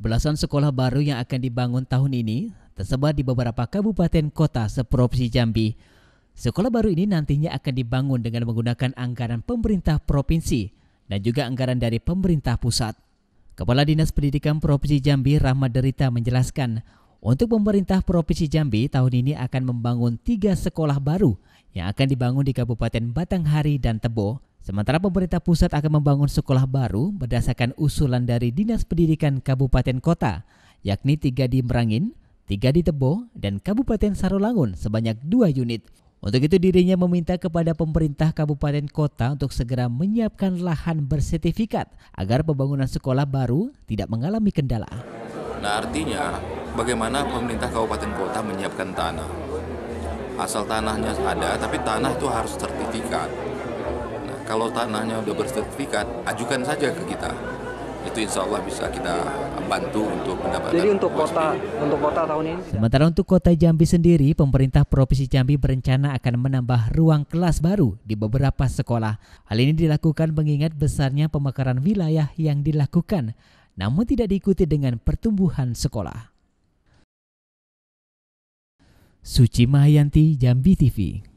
Belasan sekolah baru yang akan dibangun tahun ini tersebar di beberapa kabupaten kota seprovinsi Jambi. Sekolah baru ini nantinya akan dibangun dengan menggunakan anggaran pemerintah provinsi dan juga anggaran dari pemerintah pusat. Kepala Dinas Pendidikan Provinsi Jambi Rahmat Derita menjelaskan, untuk pemerintah Provinsi Jambi tahun ini akan membangun tiga sekolah baru yang akan dibangun di Kabupaten Batanghari dan Tebo. Sementara pemerintah pusat akan membangun sekolah baru berdasarkan usulan dari Dinas Pendidikan Kabupaten Kota, yakni tiga di Merangin, tiga di Tebo, dan Kabupaten Sarolangun sebanyak dua unit. Untuk itu dirinya meminta kepada pemerintah kabupaten kota untuk segera menyiapkan lahan bersertifikat agar pembangunan sekolah baru tidak mengalami kendala. Nah artinya bagaimana pemerintah kabupaten kota menyiapkan tanah. Asal tanahnya ada, tapi tanah itu harus sertifikat kalau tanahnya sudah bersertifikat, ajukan saja ke kita. Itu insya Allah bisa kita bantu untuk mendapatkan. Jadi untuk kota untuk kota tahun ini. Sementara untuk kota Jambi sendiri, pemerintah provinsi Jambi berencana akan menambah ruang kelas baru di beberapa sekolah. Hal ini dilakukan mengingat besarnya pemekaran wilayah yang dilakukan, namun tidak diikuti dengan pertumbuhan sekolah. Suci Mahayanti, Jambi TV.